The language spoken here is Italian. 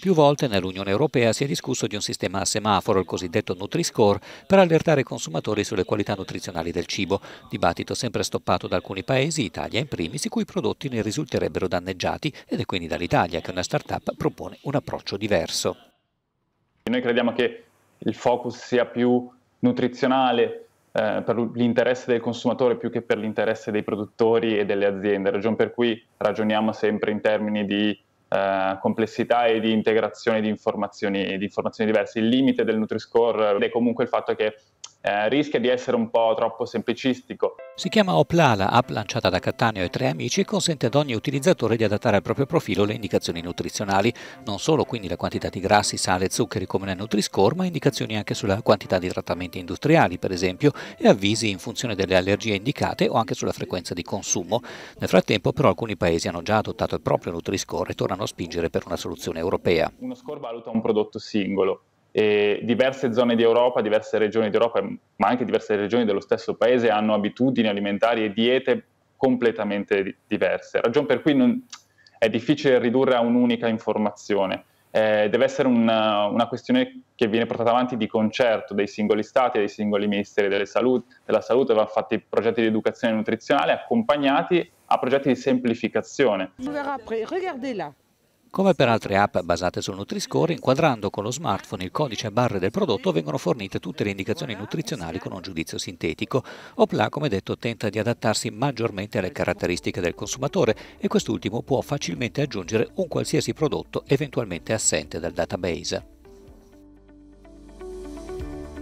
Più volte nell'Unione Europea si è discusso di un sistema a semaforo, il cosiddetto Nutri-Score, per allertare i consumatori sulle qualità nutrizionali del cibo, dibattito sempre stoppato da alcuni paesi, Italia in primis, i cui prodotti ne risulterebbero danneggiati ed è quindi dall'Italia che una start-up propone un approccio diverso. Noi crediamo che il focus sia più nutrizionale, eh, per l'interesse del consumatore più che per l'interesse dei produttori e delle aziende, ragion per cui ragioniamo sempre in termini di eh, complessità e di integrazione di informazioni, di informazioni diverse. Il limite del Nutri-Score è comunque il fatto che eh, rischia di essere un po' troppo semplicistico. Si chiama Oplala, app lanciata da Cattaneo e tre amici e consente ad ogni utilizzatore di adattare al proprio profilo le indicazioni nutrizionali, non solo quindi la quantità di grassi, sale e zuccheri come nel Nutri-Score, ma indicazioni anche sulla quantità di trattamenti industriali, per esempio, e avvisi in funzione delle allergie indicate o anche sulla frequenza di consumo. Nel frattempo però alcuni paesi hanno già adottato il proprio Nutri-Score e tornano a spingere per una soluzione europea. Uno score valuta un prodotto singolo e diverse zone d'Europa, diverse regioni d'Europa, ma anche diverse regioni dello stesso paese hanno abitudini alimentari e diete completamente diverse, ragion per cui non, è difficile ridurre a un'unica informazione. Eh, deve essere una, una, questione che viene portata avanti di concerto dai singoli stati, dai singoli ministeri salute, della salute, vanno fatti progetti di educazione nutrizionale accompagnati a progetti di semplificazione. On verrà après. Regardez là. Come per altre app basate sul Nutri-Score, inquadrando con lo smartphone il codice a barre del prodotto vengono fornite tutte le indicazioni nutrizionali con un giudizio sintetico. Opla, come detto, tenta di adattarsi maggiormente alle caratteristiche del consumatore e quest'ultimo può facilmente aggiungere un qualsiasi prodotto eventualmente assente dal database.